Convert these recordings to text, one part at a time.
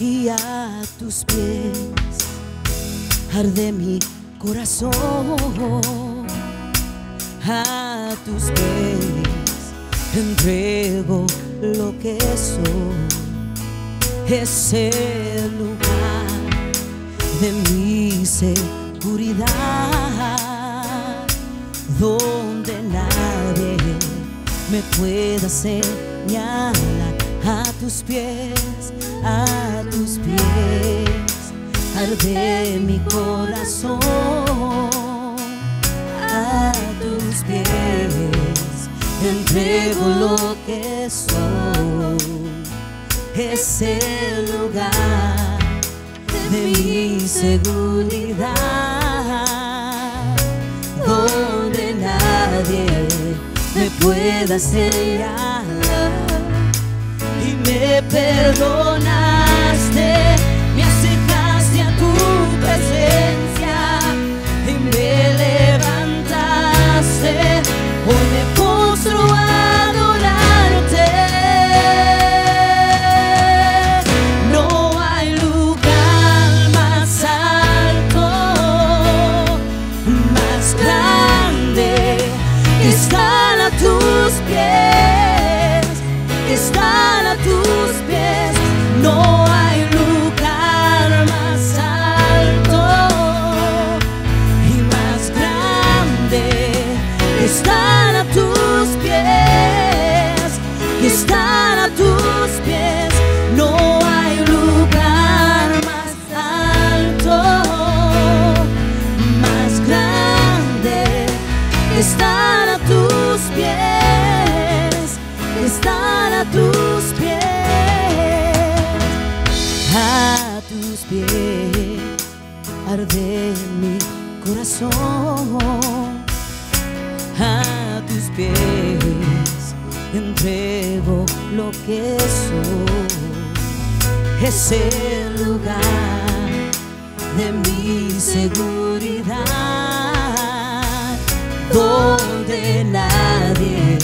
y a tus pies arde mi corazón, a tus pies entrego lo que soy, Ese el lugar de mi seguridad, donde nadie me pueda señalar tus pies, a tus pies, arde mi corazón, a tus pies, entrego lo que soy, es el lugar de mi seguridad, donde nadie me pueda sellar perdón. lo que soy. Es el lugar de mi seguridad, donde nadie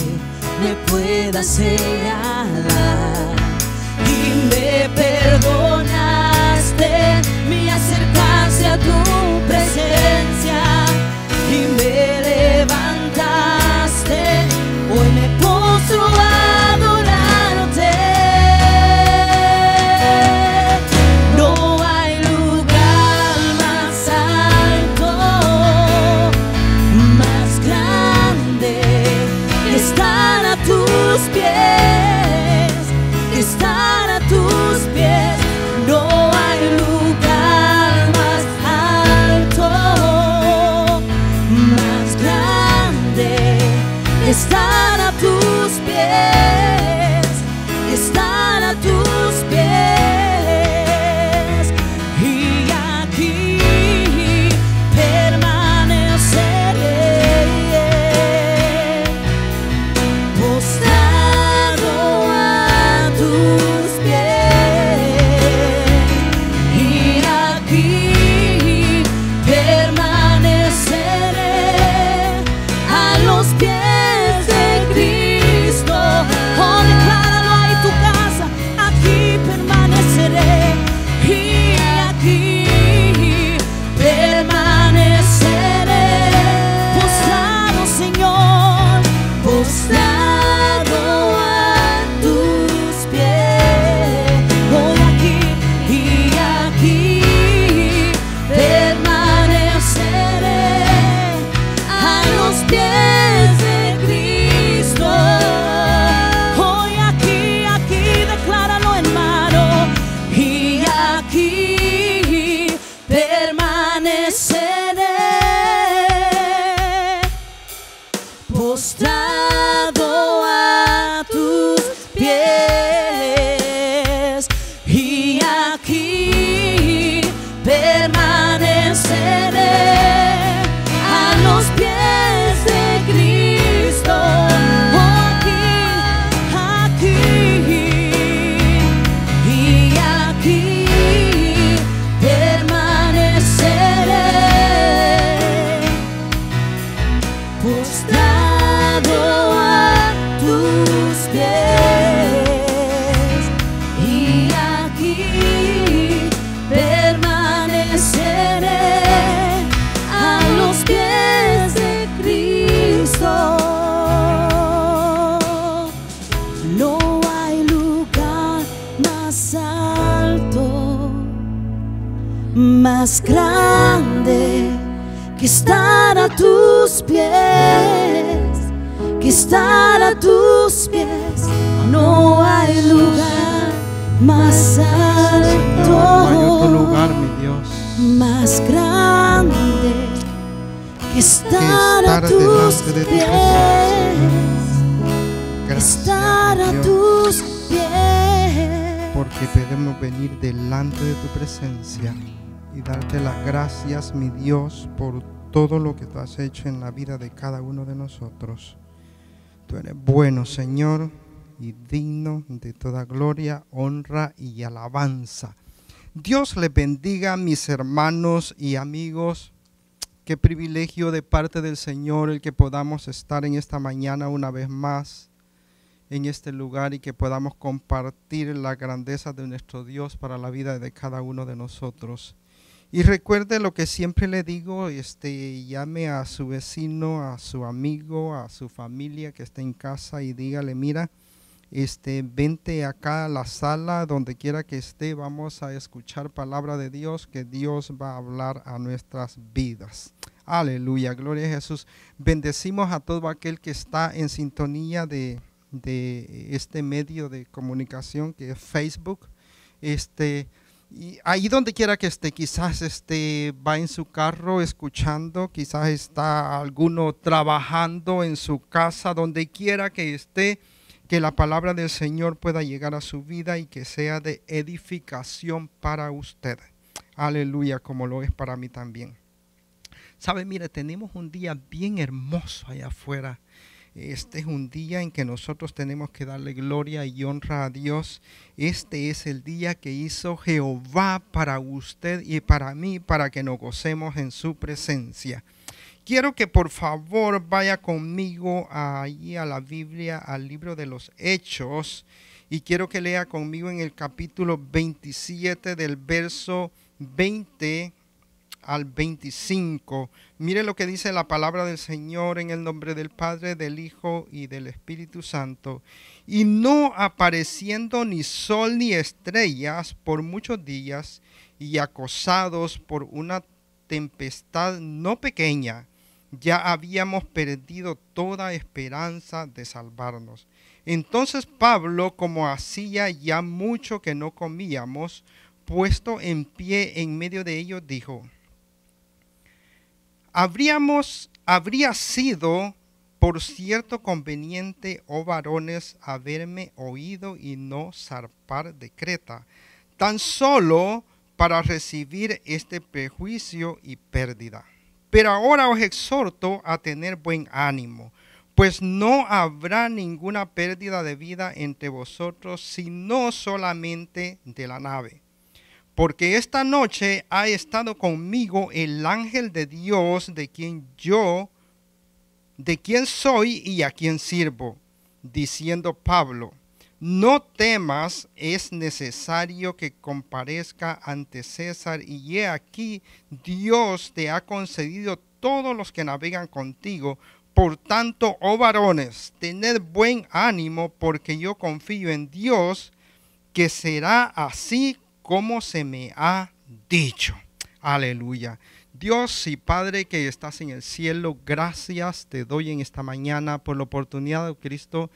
me pueda nada Y me perdonaste, mi acercarse a tu presencia y me pies, que estar a tus pies, no hay lugar más alto, no hay lugar, mi Dios, más grande que estar, a tus pies, estar a tus pies, porque podemos venir delante de tu presencia y darte las gracias, mi Dios, por todo lo que tú has hecho en la vida de cada uno de nosotros. Tú eres bueno, Señor, y digno de toda gloria, honra y alabanza. Dios les bendiga, mis hermanos y amigos. Qué privilegio de parte del Señor el que podamos estar en esta mañana una vez más en este lugar y que podamos compartir la grandeza de nuestro Dios para la vida de cada uno de nosotros. Y recuerde lo que siempre le digo, este, llame a su vecino, a su amigo, a su familia que está en casa y dígale, mira, este, vente acá a la sala, donde quiera que esté, vamos a escuchar palabra de Dios, que Dios va a hablar a nuestras vidas. Aleluya, gloria a Jesús. Bendecimos a todo aquel que está en sintonía de, este medio de comunicación que es Facebook. Este, ahí donde quiera que esté, quizás esté va en su carro escuchando, quizás está alguno trabajando en su casa, donde quiera que esté, que la palabra del Señor pueda llegar a su vida y que sea de edificación para usted. Aleluya, como lo es para mí también. Sabe, mire, tenemos un día bien hermoso allá afuera este es un día en que nosotros tenemos que darle gloria y honra a Dios. Este es el día que hizo Jehová para usted y para mí, para que nos gocemos en su presencia. Quiero que por favor vaya conmigo allí a la Biblia, al libro de los Hechos, y quiero que lea conmigo en el capítulo 27 del verso 20 al 25. Mire lo que dice la palabra del Señor en el nombre del Padre, del Hijo y del Espíritu Santo. Y no apareciendo ni sol ni estrellas por muchos días y acosados por una tempestad no pequeña, ya habíamos perdido toda esperanza de salvarnos. Entonces Pablo, como hacía ya mucho que no comíamos, puesto en pie en medio de ellos, dijo, Habríamos, habría sido, por cierto, conveniente, oh varones, haberme oído y no zarpar de Creta, tan solo para recibir este prejuicio y pérdida. Pero ahora os exhorto a tener buen ánimo, pues no habrá ninguna pérdida de vida entre vosotros, sino solamente de la nave porque esta noche ha estado conmigo el ángel de Dios de quien yo, de quien soy y a quien sirvo, diciendo Pablo, no temas, es necesario que comparezca ante César y he aquí Dios te ha concedido todos los que navegan contigo. Por tanto, oh varones, tened buen ánimo porque yo confío en Dios que será así como se me ha dicho. Aleluya. Dios y Padre que estás en el cielo, gracias te doy en esta mañana por la oportunidad, de oh Cristo,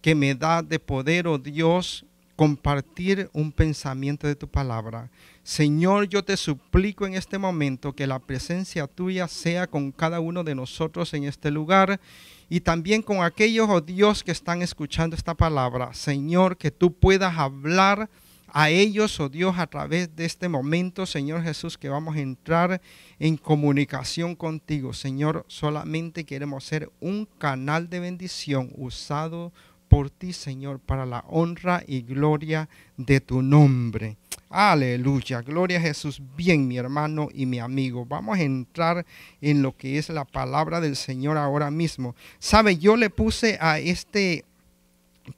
que me da de poder, oh Dios, compartir un pensamiento de tu palabra. Señor, yo te suplico en este momento que la presencia tuya sea con cada uno de nosotros en este lugar y también con aquellos, oh Dios, que están escuchando esta palabra. Señor, que tú puedas hablar a ellos, oh Dios, a través de este momento, Señor Jesús, que vamos a entrar en comunicación contigo. Señor, solamente queremos ser un canal de bendición usado por ti, Señor, para la honra y gloria de tu nombre. Aleluya, gloria a Jesús. Bien, mi hermano y mi amigo, vamos a entrar en lo que es la palabra del Señor ahora mismo. Sabe, yo le puse a este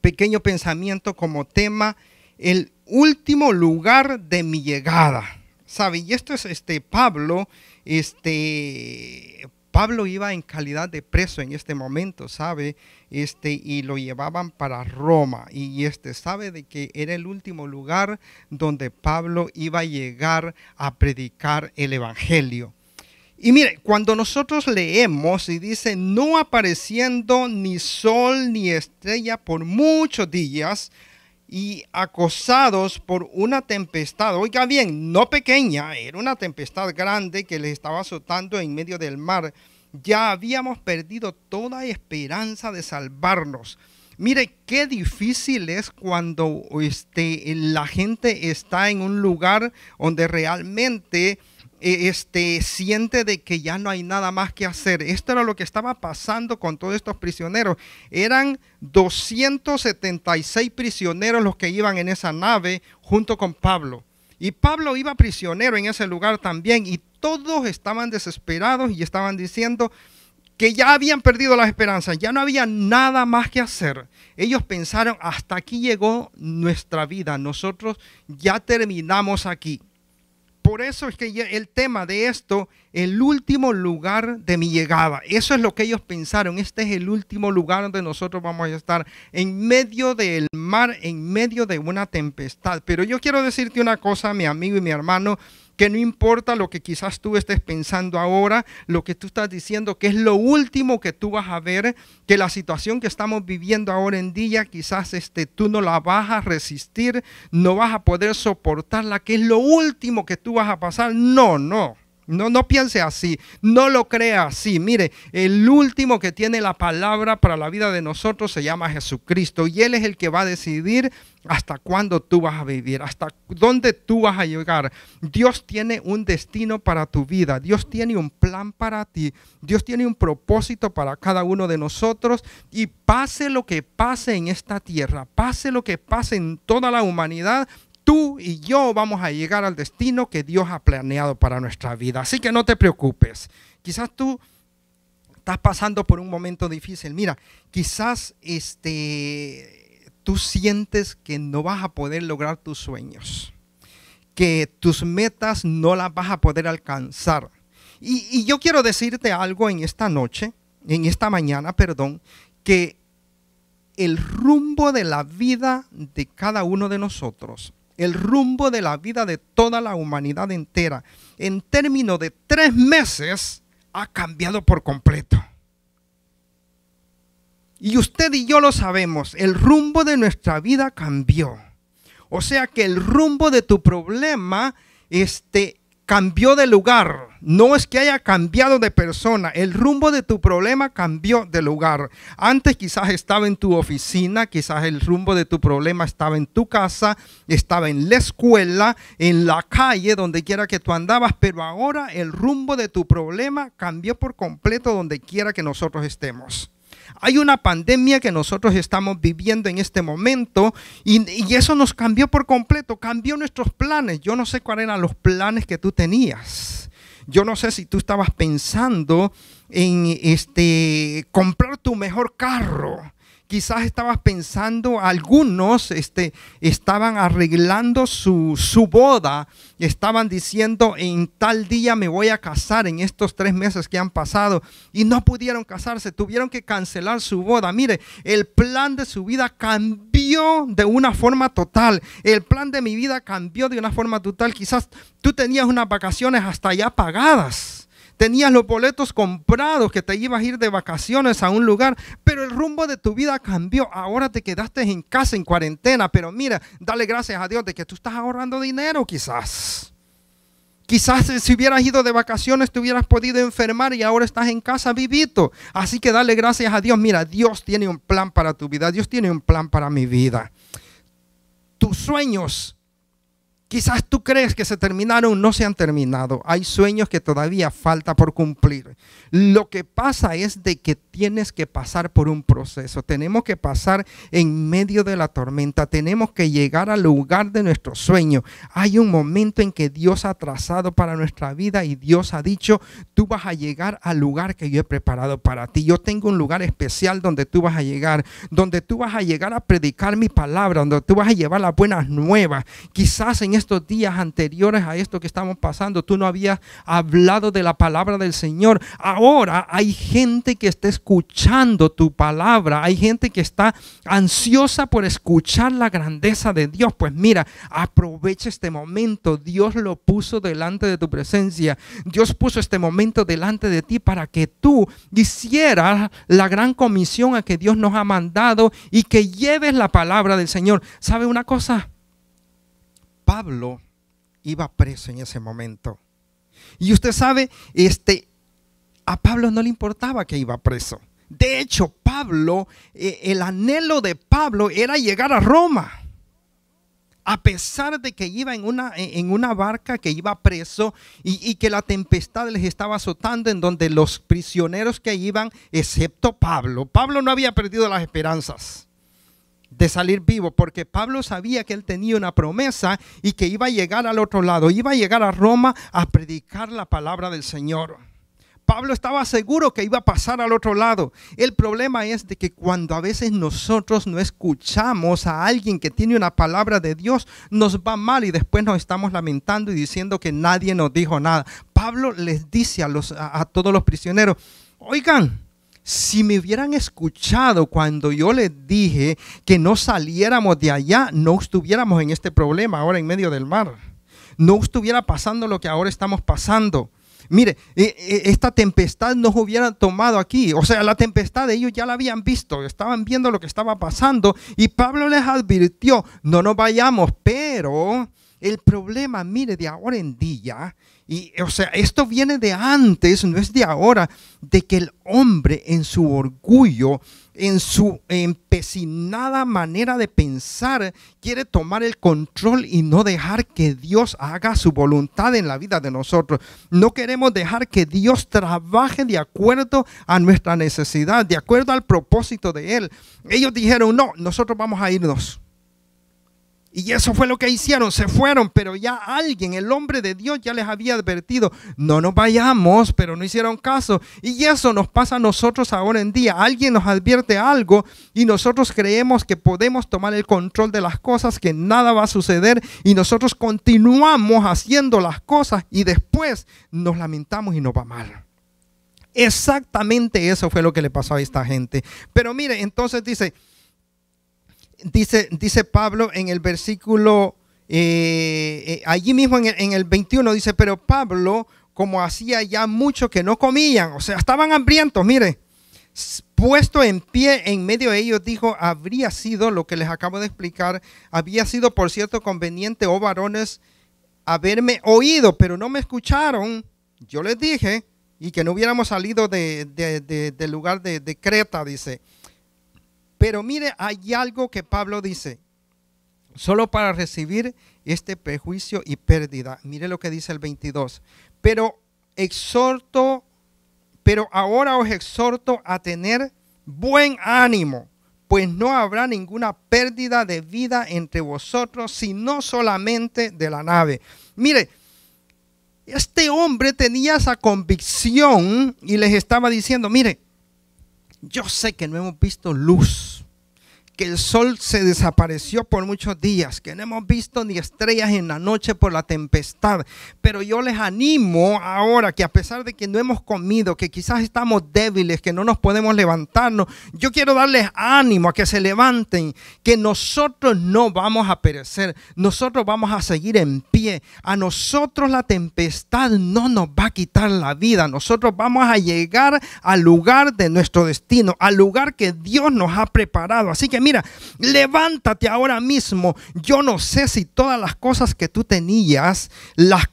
pequeño pensamiento como tema el último lugar de mi llegada. ¿Sabe? Y esto es este Pablo, este Pablo iba en calidad de preso en este momento, ¿sabe? Este, y lo llevaban para Roma. Y este sabe de que era el último lugar donde Pablo iba a llegar a predicar el Evangelio. Y mire, cuando nosotros leemos y dice, no apareciendo ni sol ni estrella por muchos días, y acosados por una tempestad. Oiga bien, no pequeña, era una tempestad grande que les estaba azotando en medio del mar. Ya habíamos perdido toda esperanza de salvarnos. Mire qué difícil es cuando este, la gente está en un lugar donde realmente e, este, siente de que ya no hay nada más que hacer. Esto era lo que estaba pasando con todos estos prisioneros. Eran 276 prisioneros los que iban en esa nave junto con Pablo. Y Pablo iba prisionero en ese lugar también y todos estaban desesperados y estaban diciendo que ya habían perdido la esperanza ya no había nada más que hacer. Ellos pensaron, hasta aquí llegó nuestra vida, nosotros ya terminamos aquí. Por eso es que el tema de esto el último lugar de mi llegada. Eso es lo que ellos pensaron. Este es el último lugar donde nosotros vamos a estar, en medio del mar, en medio de una tempestad. Pero yo quiero decirte una cosa, mi amigo y mi hermano, que no importa lo que quizás tú estés pensando ahora, lo que tú estás diciendo, que es lo último que tú vas a ver, que la situación que estamos viviendo ahora en día, quizás este, tú no la vas a resistir, no vas a poder soportarla, que es lo último que tú vas a pasar. No, no. No, no piense así, no lo crea así. Mire, el último que tiene la palabra para la vida de nosotros se llama Jesucristo y Él es el que va a decidir hasta cuándo tú vas a vivir, hasta dónde tú vas a llegar. Dios tiene un destino para tu vida, Dios tiene un plan para ti, Dios tiene un propósito para cada uno de nosotros y pase lo que pase en esta tierra, pase lo que pase en toda la humanidad, tú y yo vamos a llegar al destino que Dios ha planeado para nuestra vida. Así que no te preocupes. Quizás tú estás pasando por un momento difícil. Mira, quizás este, tú sientes que no vas a poder lograr tus sueños, que tus metas no las vas a poder alcanzar. Y, y yo quiero decirte algo en esta noche, en esta mañana, perdón, que el rumbo de la vida de cada uno de nosotros el rumbo de la vida de toda la humanidad entera. En términos de tres meses ha cambiado por completo. Y usted y yo lo sabemos, el rumbo de nuestra vida cambió. O sea que el rumbo de tu problema este, cambió de lugar. No es que haya cambiado de persona, el rumbo de tu problema cambió de lugar. Antes quizás estaba en tu oficina, quizás el rumbo de tu problema estaba en tu casa, estaba en la escuela, en la calle, donde quiera que tú andabas, pero ahora el rumbo de tu problema cambió por completo donde quiera que nosotros estemos. Hay una pandemia que nosotros estamos viviendo en este momento y, y, eso nos cambió por completo, cambió nuestros planes. Yo no sé cuáles eran los planes que tú tenías yo no sé si tú estabas pensando en este, comprar tu mejor carro quizás estabas pensando, algunos este, estaban arreglando su, su boda, estaban diciendo, en tal día me voy a casar en estos tres meses que han pasado y no pudieron casarse, tuvieron que cancelar su boda. Mire, el plan de su vida cambió de una forma total, el plan de mi vida cambió de una forma total. Quizás tú tenías unas vacaciones hasta ya pagadas tenías los boletos comprados, que te ibas a ir de vacaciones a un lugar, pero el rumbo de tu vida cambió. Ahora te quedaste en casa, en cuarentena, pero mira, dale gracias a Dios de que tú estás ahorrando dinero quizás. Quizás eh, si hubieras ido de vacaciones te hubieras podido enfermar y ahora estás en casa vivito. Así que dale gracias a Dios. Mira, Dios tiene un plan para tu vida. Dios tiene un plan para mi vida. Tus sueños Quizás tú crees que se terminaron, no se han terminado. Hay sueños que todavía falta por cumplir. Lo que pasa es de que tienes que pasar por un proceso, tenemos que pasar en medio de la tormenta, tenemos que llegar al lugar de nuestro sueño. Hay un momento en que Dios ha trazado para nuestra vida y Dios ha dicho, tú vas a llegar al lugar que yo he preparado para ti. Yo tengo un lugar especial donde tú vas a llegar, donde tú vas a llegar a predicar mi palabra, donde tú vas a llevar las buenas nuevas. Quizás en estos días anteriores a esto que estamos pasando, tú no habías hablado de la palabra del Señor. Ahora hay gente que está escuchando tu palabra. Hay gente que está ansiosa por escuchar la grandeza de Dios. Pues mira, aprovecha este momento. Dios lo puso delante de tu presencia. Dios puso este momento delante de ti para que tú hicieras la gran comisión a que Dios nos ha mandado y que lleves la palabra del Señor. ¿Sabe una cosa? Pablo iba preso en ese momento. Y usted sabe, este, a Pablo no le importaba que iba preso. De hecho, Pablo, eh, el anhelo de Pablo era llegar a Roma. A pesar de que iba en una, en una barca que iba preso y, y que la tempestad les estaba azotando en donde los prisioneros que iban, excepto Pablo, Pablo no había perdido las esperanzas de salir vivo, porque Pablo sabía que él tenía una promesa y que iba a llegar al otro lado, iba a llegar a Roma a predicar la palabra del Señor. Pablo estaba seguro que iba a pasar al otro lado. El problema es de que cuando a veces nosotros no escuchamos a alguien que tiene una palabra de Dios, nos va mal y después nos estamos lamentando y diciendo que nadie nos dijo nada. Pablo les dice a, a todos los prisioneros, oigan, si me hubieran escuchado cuando yo les dije que no saliéramos de allá, no estuviéramos en este problema ahora en medio del mar. No estuviera pasando lo que ahora estamos pasando. Mire, eh, eh, esta tempestad nos hubiera tomado aquí. O sea, la tempestad ellos ya la habían visto, estaban viendo lo que estaba pasando y Pablo les advirtió, no nos vayamos, pero el problema, mire, de ahora en día, y o sea, esto viene de antes, no es de ahora, de que el hombre en su orgullo, en su empecinada manera de pensar, quiere tomar el control y no dejar que Dios haga su voluntad en la vida de nosotros. No queremos dejar que Dios trabaje de acuerdo a nuestra necesidad, de acuerdo al propósito de Él. Ellos dijeron, no, nosotros vamos a irnos y eso fue lo que hicieron, se fueron, pero ya alguien, el hombre de Dios, ya les había advertido, no nos vayamos, pero no hicieron caso. Y eso nos pasa a nosotros ahora en día. Alguien nos advierte algo y nosotros creemos que podemos tomar el control de las cosas, que nada va a suceder y nosotros continuamos haciendo las cosas y después nos lamentamos y nos va mal. Exactamente eso fue lo que le pasó a esta gente. Pero mire, entonces dice, dice, dice Pablo en el versículo, eh, eh, allí mismo en el, en el 21, dice, pero Pablo, como hacía ya mucho que no comían, o sea, estaban hambrientos, mire, puesto en pie en medio de ellos, dijo, habría sido lo que les acabo de explicar, había sido, por cierto, conveniente, oh varones, haberme oído, pero no me escucharon. Yo les dije, y que no hubiéramos salido de, del lugar de Creta, dice. Pero mire, hay algo que Pablo dice, solo para recibir este prejuicio y pérdida. Mire lo que dice el 22. Pero exhorto, pero ahora os exhorto a tener buen ánimo, pues no habrá ninguna pérdida de vida entre vosotros, sino solamente de la nave. Mire, este hombre tenía esa convicción y les estaba diciendo, mire, yo sé que no hemos visto luz que el sol se desapareció por muchos días, que no hemos visto ni estrellas en la noche por la tempestad. Pero yo les animo ahora que a pesar de que no hemos comido, que quizás estamos débiles, que no nos podemos levantarnos, yo quiero darles ánimo a que se levanten, que nosotros no vamos a perecer, nosotros vamos a seguir en pie. A nosotros la tempestad no nos va a quitar la vida, nosotros vamos a llegar al lugar de nuestro destino, al lugar que Dios nos ha preparado. Así que mira, mira, levántate ahora mismo. Yo no sé si todas las cosas que tú tenías las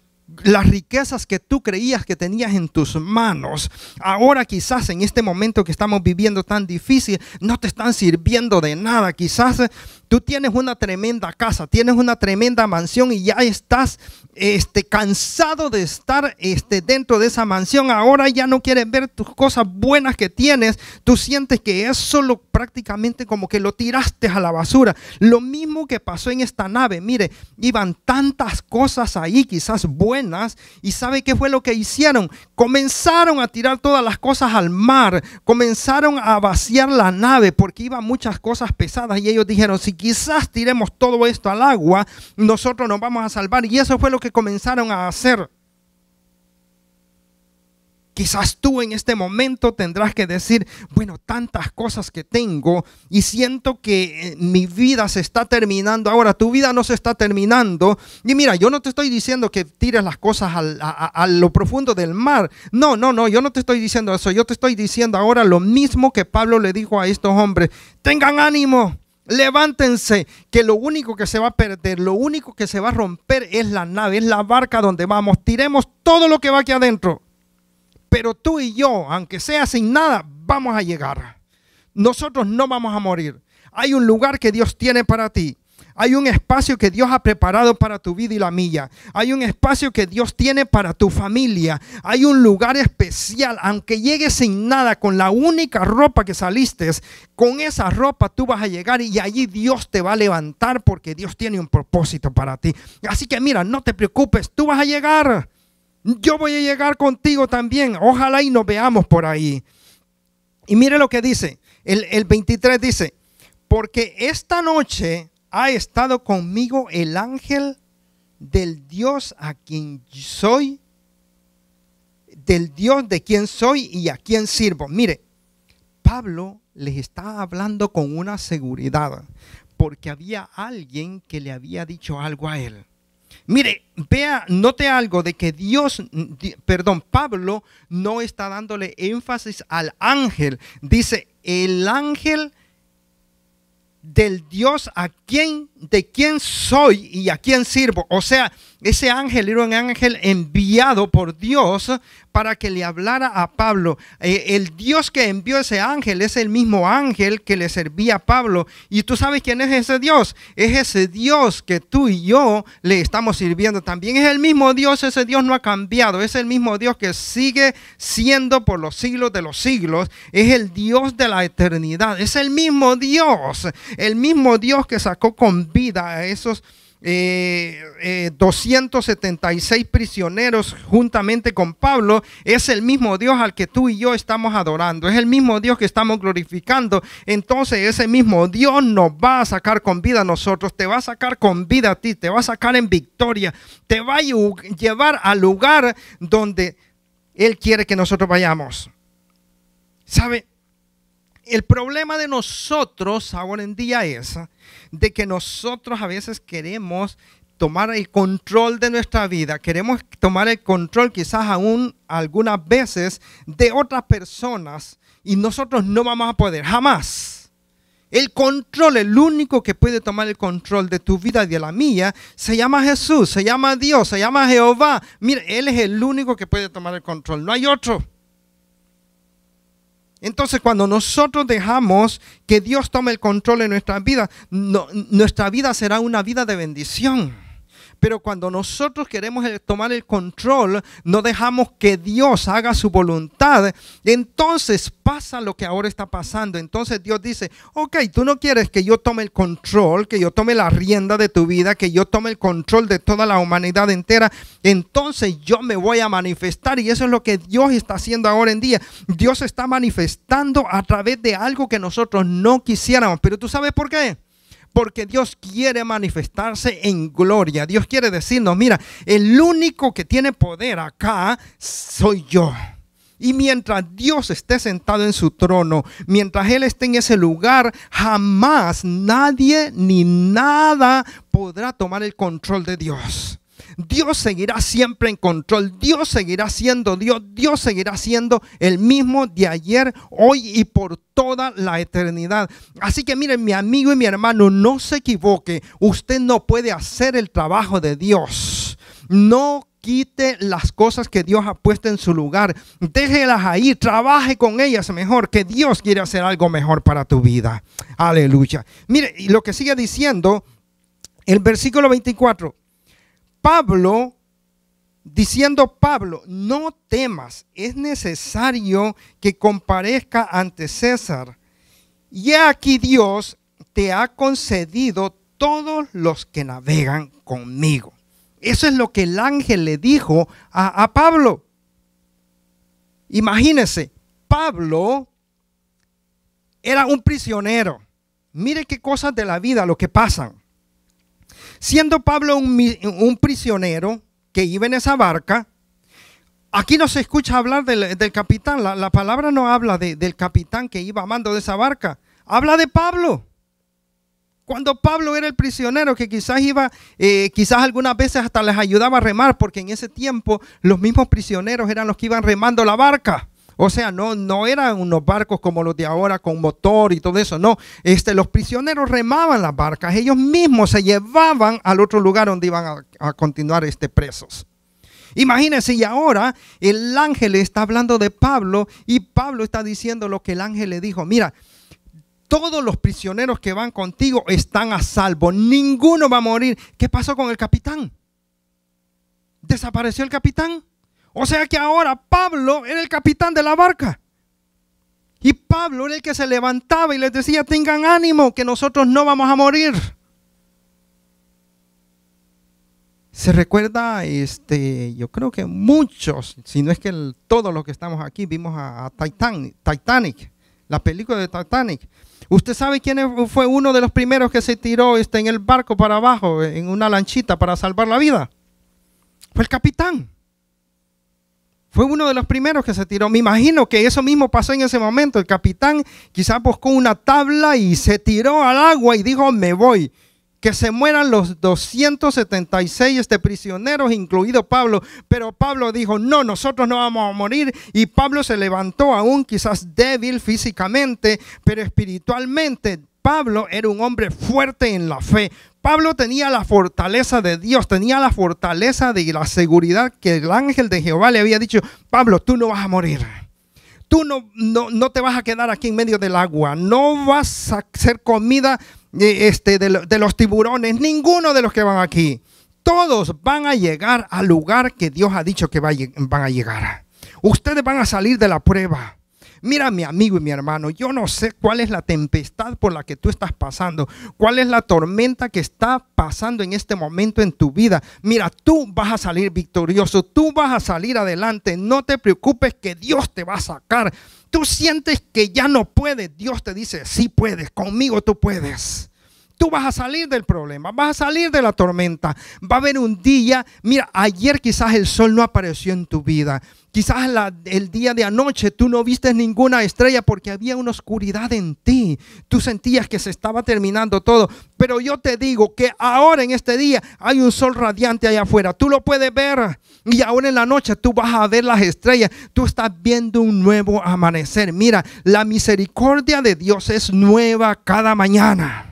las riquezas que tú creías que tenías en tus manos, ahora quizás en este momento que estamos viviendo tan difícil, no te están sirviendo de nada. Quizás eh, tú tienes una tremenda casa, tienes una tremenda mansión y ya estás este, cansado de estar este, dentro de esa mansión. Ahora ya no quieres ver tus cosas buenas que tienes. Tú sientes que es solo prácticamente como que lo tiraste a la basura. Lo mismo que pasó en esta nave. Mire, iban tantas cosas ahí, quizás buenas ¿Y sabe qué fue lo que hicieron? Comenzaron a tirar todas las cosas al mar, comenzaron a vaciar la nave porque iban muchas cosas pesadas y ellos dijeron, si quizás tiremos todo esto al agua, nosotros nos vamos a salvar. Y eso fue lo que comenzaron a hacer. Quizás tú en este momento tendrás que decir, bueno, tantas cosas que tengo y siento que eh, mi vida se está terminando ahora, tu vida no se está terminando. Y mira, yo no te estoy diciendo que tires las cosas a, a, lo profundo del mar. No, no, no, yo no te estoy diciendo eso. Yo te estoy diciendo ahora lo mismo que Pablo le dijo a estos hombres. Tengan ánimo. Levántense, que lo único que se va a perder, lo único que se va a romper es la nave, es la barca donde vamos. Tiremos todo lo que va aquí adentro pero tú y yo, aunque sea sin nada, vamos a llegar. Nosotros no vamos a morir. Hay un lugar que Dios tiene para ti. Hay un espacio que Dios ha preparado para tu vida y la mía. Hay un espacio que Dios tiene para tu familia. Hay un lugar especial. Aunque llegues sin nada, con la única ropa que saliste, con esa ropa tú vas a llegar y allí Dios te va a levantar porque Dios tiene un propósito para ti. Así que mira, no te preocupes, tú vas a llegar yo voy a llegar contigo también. Ojalá y nos veamos por ahí. Y mire lo que dice, el, el 23 dice, porque esta noche ha estado conmigo el ángel del Dios a quien soy, del Dios de quien soy y a quien sirvo. Mire, Pablo les está hablando con una seguridad, porque había alguien que le había dicho algo a él. Mire, vea, note algo de que Dios, perdón, Pablo no está dándole énfasis al ángel. Dice, el ángel del Dios a quien, de quien soy y a quien sirvo. O sea, ese ángel era un ángel enviado por Dios para que le hablara a Pablo. Eh, el Dios que envió ese ángel es el mismo ángel que le servía a Pablo. ¿Y tú sabes quién es ese Dios? Es ese Dios que tú y yo le estamos sirviendo. También es el mismo Dios, ese Dios no ha cambiado. Es el mismo Dios que sigue siendo por los siglos de los siglos. Es el Dios de la eternidad. Es el mismo Dios. El mismo Dios que sacó con vida a esos 276 eh, eh, prisioneros juntamente con Pablo, es el mismo Dios al que tú y yo estamos adorando, es el mismo Dios que estamos glorificando. Entonces ese mismo Dios nos va a sacar con vida a nosotros, te va a sacar con vida a ti, te va a sacar en victoria, te va a llevar al lugar donde Él quiere que nosotros vayamos. ¿Sabe? el problema de nosotros ahora en día es ¿eh? de que nosotros a veces queremos tomar el control de nuestra vida, queremos tomar el control quizás aún algunas veces de otras personas y nosotros no vamos a poder, jamás. El control, el único que puede tomar el control de tu vida y de la mía, se llama Jesús, se llama Dios, se llama Jehová. Mira, Él es el único que puede tomar el control, no hay otro. Entonces, cuando nosotros dejamos que Dios tome el control de nuestras vidas, nuestra vida será una vida de bendición. Pero cuando nosotros queremos tomar el control, no dejamos que Dios haga su voluntad. Entonces pasa lo que ahora está pasando. Entonces Dios dice, ok, tú no quieres que yo tome el control, que yo tome la rienda de tu vida, que yo tome el control de toda la humanidad entera. Entonces yo me voy a manifestar. Y eso es lo que Dios está haciendo ahora en día. Dios está manifestando a través de algo que nosotros no quisiéramos. Pero tú sabes por qué porque Dios quiere manifestarse en gloria. Dios quiere decirnos, mira, el único que tiene poder acá soy yo. Y mientras Dios esté sentado en su trono, mientras Él esté en ese lugar, jamás nadie ni nada podrá tomar el control de Dios. Dios seguirá siempre en control, Dios seguirá siendo Dios, Dios seguirá siendo el mismo de ayer, hoy y por toda la eternidad. Así que miren, mi amigo y mi hermano, no se equivoque, usted no puede hacer el trabajo de Dios. No quite las cosas que Dios ha puesto en su lugar. Déjelas ahí, trabaje con ellas mejor, que Dios quiere hacer algo mejor para tu vida. Aleluya. Mire, y lo que sigue diciendo el versículo 24. Pablo, diciendo Pablo, no temas, es necesario que comparezca ante César. Y aquí Dios te ha concedido todos los que navegan conmigo. Eso es lo que el ángel le dijo a, a Pablo. Imagínese, Pablo era un prisionero. Mire qué cosas de la vida lo que pasan. Siendo Pablo un, prisionero que iba en esa barca, Aquí no se escucha hablar del, capitán, la, palabra no habla del capitán que iba mando de esa barca, habla de Pablo. Cuando Pablo era el prisionero que quizás iba, eh, quizás algunas veces hasta les ayudaba a remar, porque en ese tiempo los mismos prisioneros eran los que iban remando la barca. O sea, no, no eran unos barcos como los de ahora con motor y todo eso, no. Este, los prisioneros remaban las barcas, ellos mismos se llevaban al otro lugar donde iban a, continuar este, presos. Imagínense, y ahora el ángel está hablando de Pablo y Pablo está diciendo lo que el ángel le dijo. Mira, todos los prisioneros que van contigo están a salvo, ninguno va a morir. ¿Qué pasó con el capitán? ¿Desapareció el capitán? O sea que ahora Pablo era el capitán de la barca. Y Pablo era el que se levantaba y les decía, tengan ánimo, que nosotros no vamos a morir. Se recuerda, este, yo creo que muchos, si no es que todos los que estamos aquí, vimos a, a Titanic, Titanic, la película de Titanic. ¿Usted sabe quién fue uno de los primeros que se tiró este, en el barco para abajo, en una lanchita, para salvar la vida? Fue el capitán. Fue uno de los primeros que se tiró. Me imagino que eso mismo pasó en ese momento. El capitán quizás buscó una tabla y se tiró al agua y dijo, me voy. Que se mueran los 276 este prisioneros, incluido Pablo. Pero Pablo dijo, no, nosotros no vamos a morir. Y Pablo se levantó aún quizás débil físicamente, pero espiritualmente Pablo era un hombre fuerte en la fe. Pablo tenía la fortaleza de Dios, tenía la fortaleza de la seguridad que el ángel de Jehová le había dicho, Pablo, tú no vas a morir. Tú no, no, te vas a quedar aquí en medio del agua, no vas a ser comida eh, este, de los tiburones, ninguno de los que van aquí. Todos van a llegar al lugar que Dios ha dicho que van a llegar. Ustedes van a salir de la prueba mira mi amigo y mi hermano, yo no sé cuál es la tempestad por la que tú estás pasando, cuál es la tormenta que está pasando en este momento en tu vida. Mira, tú vas a salir victorioso, tú vas a salir adelante, no te preocupes que Dios te va a sacar. Tú sientes que ya no puedes, Dios te dice, sí puedes, conmigo tú puedes. Tú vas a salir del problema, vas a salir de la tormenta. Va a haber un día, mira, ayer quizás el sol no apareció en tu vida. Quizás el día de anoche tú no viste ninguna estrella porque había una oscuridad en ti. Tú sentías que se estaba terminando todo. Pero yo te digo que ahora en este día hay un sol radiante allá afuera. Tú lo puedes ver. Y ahora en la noche tú vas a ver las estrellas. Tú estás viendo un nuevo amanecer. Mira, la misericordia de Dios es nueva cada mañana.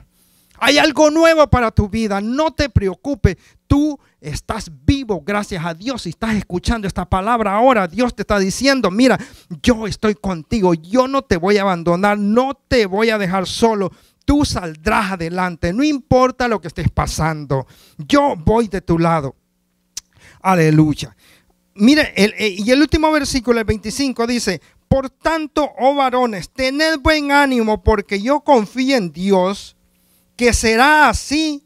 Hay algo nuevo para tu vida, no te preocupes, tú estás vivo gracias a Dios y estás escuchando esta palabra ahora. Dios te está diciendo, mira, yo estoy contigo, yo no te voy a abandonar, no te voy a dejar solo. Tú saldrás adelante, no importa lo que estés pasando, yo voy de tu lado. Aleluya. Mira eh, y el último versículo, el 25, dice, por tanto, oh varones, tened buen ánimo porque yo confío en Dios que será así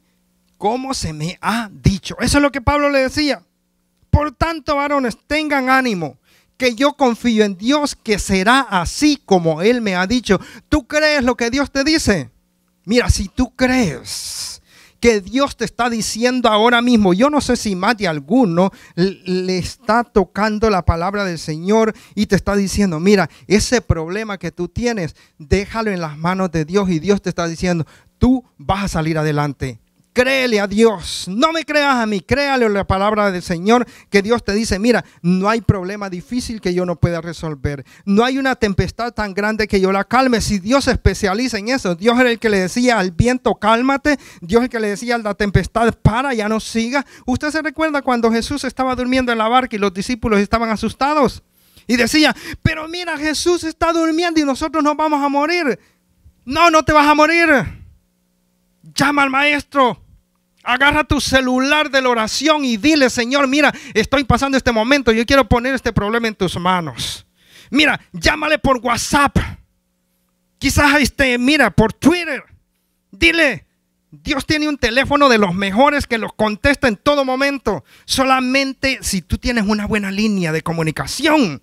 como se me ha dicho. Eso es lo que Pablo le decía. Por tanto, varones, tengan ánimo, que yo confío en Dios, que será así como Él me ha dicho. ¿Tú crees lo que Dios te dice? Mira, si tú crees que Dios te está diciendo ahora mismo, yo no sé si más de alguno le está tocando la palabra del Señor y te está diciendo, mira, ese problema que tú tienes, déjalo en las manos de Dios y Dios te está diciendo, tú vas a salir adelante. Créele a Dios. No me creas a mí, créale la palabra del Señor que Dios te dice, mira, no hay problema difícil que yo no pueda resolver. No hay una tempestad tan grande que yo la calme. Si Dios se especializa en eso, Dios era el que le decía al viento, cálmate. Dios el que le decía a la tempestad, para, ya no siga. Usted se recuerda cuando Jesús estaba durmiendo en la barca y los discípulos estaban asustados. Y decía, pero mira, Jesús está durmiendo y nosotros no vamos a morir. No, no te vas a morir. Llama al maestro. Agarra tu celular de la oración y dile, Señor, mira, estoy pasando este momento, yo quiero poner este problema en tus manos. Mira, llámale por WhatsApp. Quizás este, mira, por Twitter. Dile, Dios tiene un teléfono de los mejores que los contesta en todo momento. Solamente si tú tienes una buena línea de comunicación.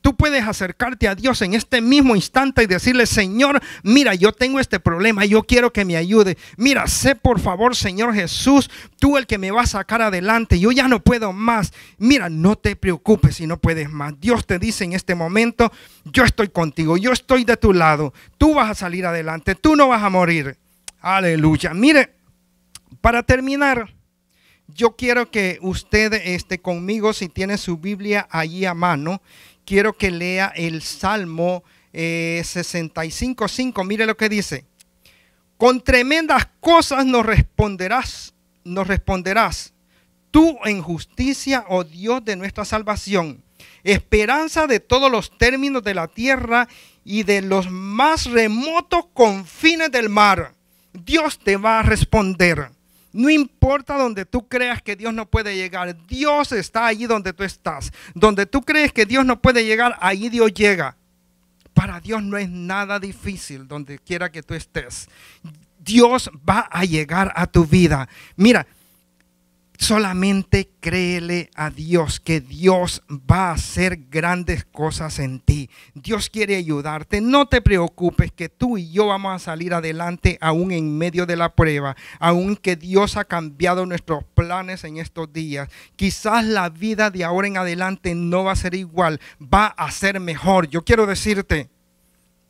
Tú puedes acercarte a Dios en este mismo instante y decirle, Señor, mira, yo tengo este problema, yo quiero que me ayude. Mira, sé por favor, Señor Jesús, tú el que me va a sacar adelante, yo ya no puedo más. Mira, no te preocupes si no puedes más. Dios te dice en este momento, yo estoy contigo, yo estoy de tu lado, tú vas a salir adelante, tú no vas a morir. Aleluya. Mire, para terminar, yo quiero que usted esté conmigo si tiene su Biblia allí a mano quiero que lea el Salmo 65 eh, 65.5. Mire lo que dice. Con tremendas cosas nos responderás, nos responderás. Tú en justicia, oh Dios de nuestra salvación, esperanza de todos los términos de la tierra y de los más remotos confines del mar. Dios te va a responder. No importa donde tú creas que Dios no puede llegar, Dios está allí donde tú estás. Donde tú crees que Dios no puede llegar, ahí Dios llega. Para Dios no es nada difícil donde quiera que tú estés. Dios va a llegar a tu vida. Mira, Solamente créele a Dios que Dios va a hacer grandes cosas en ti. Dios quiere ayudarte. No te preocupes que tú y yo vamos a salir adelante aún en medio de la prueba, aún que Dios ha cambiado nuestros planes en estos días. Quizás la vida de ahora en adelante no va a ser igual, va a ser mejor. Yo quiero decirte,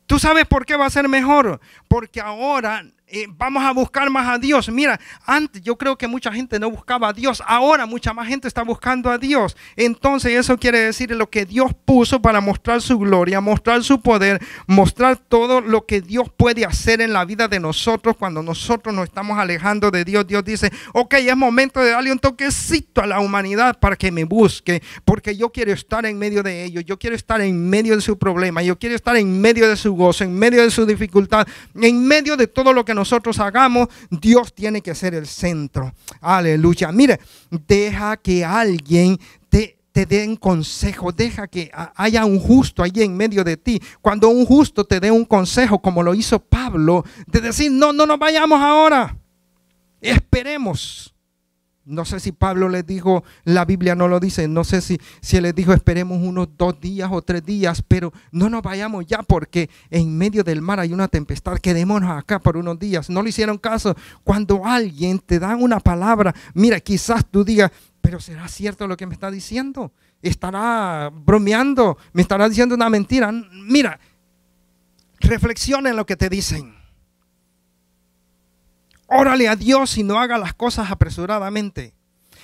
¿tú sabes por qué va a ser mejor? Porque ahora eh, vamos a buscar más a Dios. Mira, antes yo creo que mucha gente no buscaba a Dios, ahora mucha más gente está buscando a Dios. Entonces eso quiere decir lo que Dios puso para mostrar su gloria, mostrar su poder, mostrar todo lo que Dios puede hacer en la vida de nosotros cuando nosotros nos estamos alejando de Dios. Dios dice, ok, es momento de darle un toquecito a la humanidad para que me busque, porque yo quiero estar en medio de ellos, yo quiero estar en medio de su problema, yo quiero estar en medio de su gozo, en medio de su dificultad, en medio de todo lo que nos nosotros hagamos, Dios tiene que ser el centro. Aleluya. Mire, deja que alguien te te un consejo, deja que haya un justo allí en medio de ti. Cuando un justo te dé un consejo, como lo hizo Pablo, de decir, no, no nos vayamos ahora, esperemos. No sé si Pablo les dijo, la Biblia no lo dice, no sé si, si les dijo esperemos unos dos días o tres días, pero no nos vayamos ya porque en medio del mar hay una tempestad, quedémonos acá por unos días. No le hicieron caso. Cuando alguien te da una palabra, mira, quizás tú digas, pero ¿será cierto lo que me está diciendo? ¿Estará bromeando? ¿Me estará diciendo una mentira? Mira, reflexiona en lo que te dicen. Órale a Dios y no haga las cosas apresuradamente.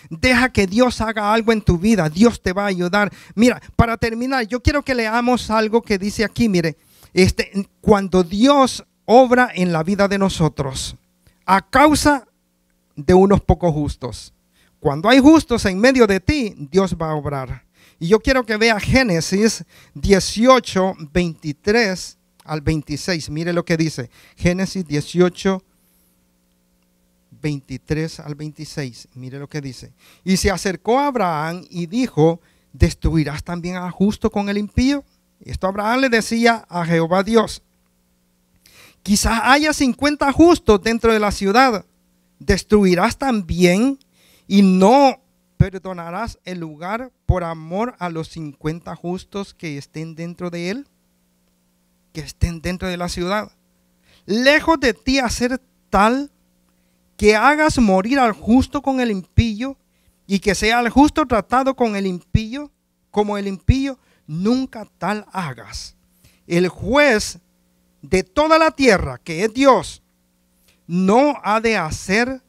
Deja que Dios haga algo en tu vida. Dios te va a ayudar. Mira, para terminar, yo quiero que leamos algo que dice aquí, mire, este, cuando Dios obra en la vida de nosotros a causa de unos pocos justos. Cuando hay justos en medio de ti, Dios va a obrar. Y yo quiero que vea Génesis 18, 23 al 26. Mire lo que dice. Génesis 18, 23. 23 al 26. Mire lo que dice. Y se acercó a Abraham y dijo, ¿destruirás también al justo con el impío? Esto Abraham le decía a Jehová Dios. Quizás haya 50 justos dentro de la ciudad. ¿Destruirás también y no perdonarás el lugar por amor a los 50 justos que estén dentro de él? Que estén dentro de la ciudad. Lejos de ti hacer tal que hagas morir al justo con el impío y que sea el justo tratado con el impío como el impío, nunca tal hagas. El juez de toda la tierra, que es Dios, no ha de hacer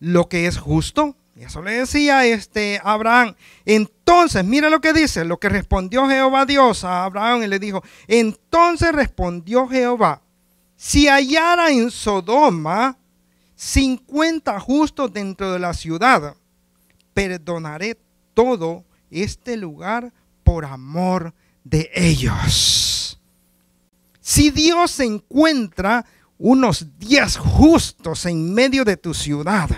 lo que es justo. Eso le decía este Abraham. Entonces, mira lo que dice, lo que respondió Jehová Dios a Abraham y le dijo, entonces respondió Jehová, si hallara en Sodoma 50 justos dentro de la ciudad. Perdonaré todo este lugar por amor de ellos. Si Dios encuentra unos 10 justos en medio de tu ciudad,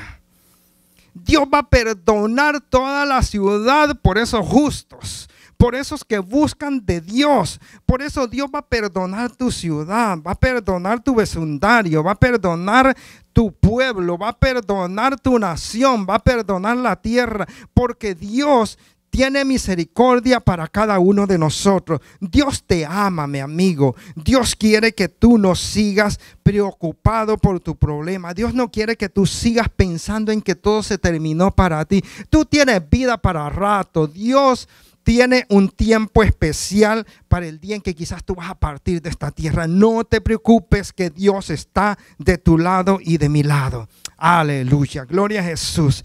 Dios va a perdonar toda la ciudad por esos justos por esos que buscan de Dios. Por eso Dios va a perdonar tu ciudad, va a perdonar tu vecindario, va a perdonar tu pueblo, va a perdonar tu nación, va a perdonar la tierra, porque Dios tiene misericordia para cada uno de nosotros. Dios te ama, mi amigo. Dios quiere que tú no sigas preocupado por tu problema. Dios no quiere que tú sigas pensando en que todo se terminó para ti. Tú tienes vida para rato. Dios tiene un tiempo especial para el día en que quizás tú vas a partir de esta tierra. No te preocupes que Dios está de tu lado y de mi lado. Aleluya, gloria a Jesús.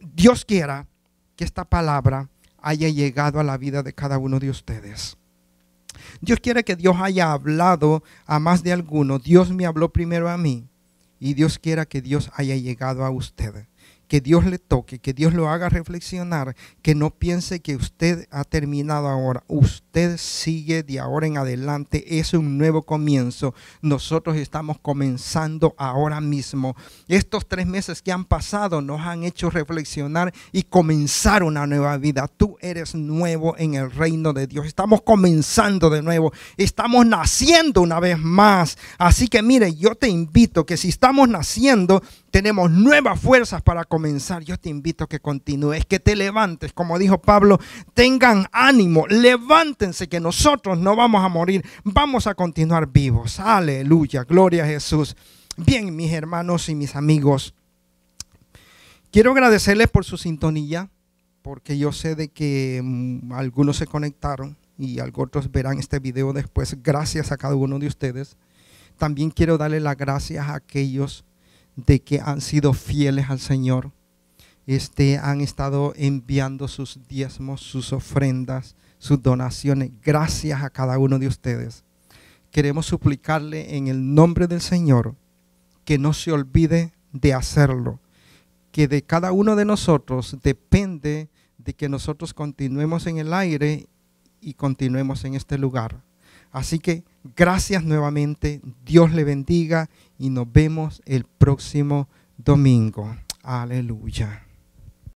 Dios quiera que esta palabra haya llegado a la vida de cada uno de ustedes. Dios quiere que Dios haya hablado a más de alguno. Dios me habló primero a mí y Dios quiera que Dios haya llegado a ustedes que Dios le toque, que Dios lo haga reflexionar, que no piense que usted ha terminado ahora. Usted sigue de ahora en adelante, es un nuevo comienzo. Nosotros estamos comenzando ahora mismo. Estos tres meses que han pasado nos han hecho reflexionar y comenzar una nueva vida. Tú eres nuevo en el reino de Dios. Estamos comenzando de nuevo. Estamos naciendo una vez más. Así que mire, yo te invito que si estamos naciendo, tenemos nuevas fuerzas para comenzar yo te invito a que continúes, que te levantes, como dijo Pablo, tengan ánimo, levántense que nosotros no vamos a morir, vamos a continuar vivos. Aleluya, gloria a Jesús. Bien, mis hermanos y mis amigos, quiero agradecerles por su sintonía, porque yo sé de que mm, algunos se conectaron y otros verán este video después. Gracias a cada uno de ustedes. También quiero darle las gracias a aquellos de que han sido fieles al Señor. Este, han estado enviando sus diezmos, sus ofrendas, sus donaciones. Gracias a cada uno de ustedes. Queremos suplicarle en el nombre del Señor que no se olvide de hacerlo, que de cada uno de nosotros depende de que nosotros continuemos en el aire y continuemos en este lugar. Así que gracias nuevamente, Dios le bendiga y nos vemos el próximo domingo. Aleluya.